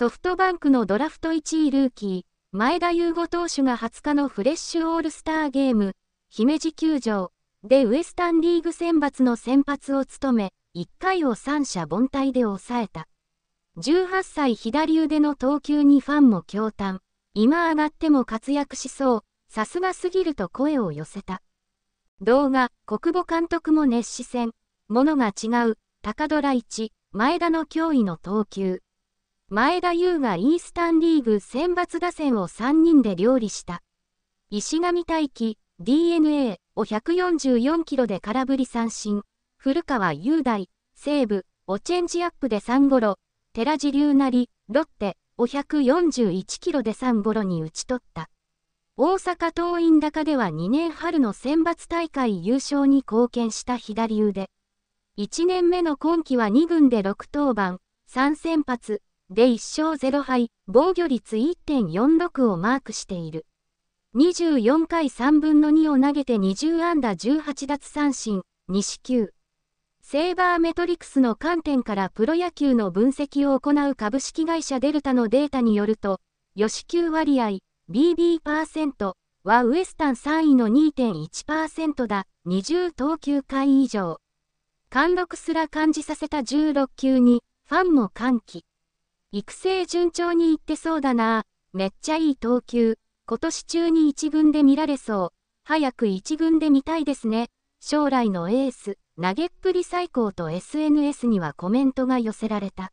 ソフトバンクのドラフト1位ルーキー、前田優吾投手が20日のフレッシュオールスターゲーム、姫路球場でウエスタンリーグ選抜の先発を務め、1回を三者凡退で抑えた。18歳左腕の投球にファンも驚嘆。今上がっても活躍しそう、さすがすぎると声を寄せた。動画、国母監督も熱視線。ものが違う、高ドラ1、前田の脅威の投球。前田優がイースタンリーグ選抜打線を3人で料理した。石上大輝、DNA を144キロで空振り三振。古川雄大、西武、をチェンジアップで3ゴロ、寺地流なり、ロッテ、を141キロで3ゴロに打ち取った。大阪桐蔭高では2年春の選抜大会優勝に貢献した左腕。1年目の今季は2軍で6登板、3先発、で1勝0敗、防御率1.46をマークしている。24回3分の2を投げて20安打18奪三振、2四球。セーバーメトリクスの観点からプロ野球の分析を行う株式会社デルタのデータによると、予死球割合 BB% はウエスタン3位の2.1%だ、20投球回以上。貫禄すら感じさせた16球に、ファンも歓喜。育成順調にいってそうだな。めっちゃいい投球。今年中に一軍で見られそう。早く一軍で見たいですね。将来のエース、投げっぷり最高と SNS にはコメントが寄せられた。